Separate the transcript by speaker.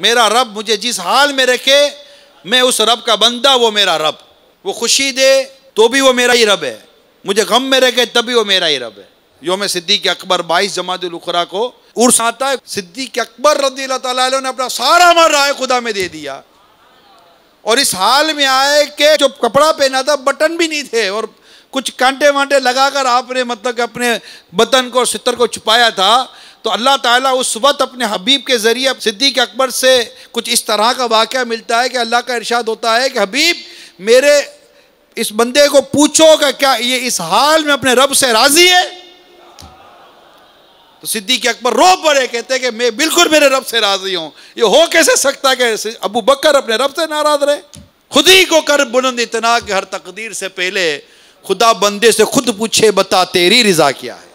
Speaker 1: मेरा रब मुझे जिस हाल में रखे मैं उस रब का बंदा वो मेरा रब वो खुशी दे तो भी वो मेरा ही रब है मुझे गम में रखे तभी वो मेरा ही रब है योम सिद्दीक अकबर बाईस उखरा को उर्स आता है सिद्दीक अकबर रदी तला ने अपना सारा मर राय खुदा में दे दिया और इस हाल में आए कि जो कपड़ा पहना था बटन भी नहीं थे और कुछ कांटे वांटे लगाकर आपने मतलब अपने बतन को सितर को छुपाया था तो अल्लाह ताला उस वक्त अपने हबीब के ज़रिए सिद्दीक अकबर से कुछ इस तरह का वाक़ मिलता है कि अल्लाह का इरशाद होता है कि हबीब मेरे इस बंदे को पूछो का क्या ये इस हाल में अपने रब से राज़ी है तो सिद्दीक अकबर रो पड़े कहते कि मैं बिल्कुल मेरे रब से राज़ी हूं ये हो कैसे सकता कि अबू बकर अपने रब से नाराज़ रहे खुद ही को कर बुलंद इतना कि हर तकदीर से पहले खुदा बंदे से खुद पूछे बता तेरी रिज़ा क्या है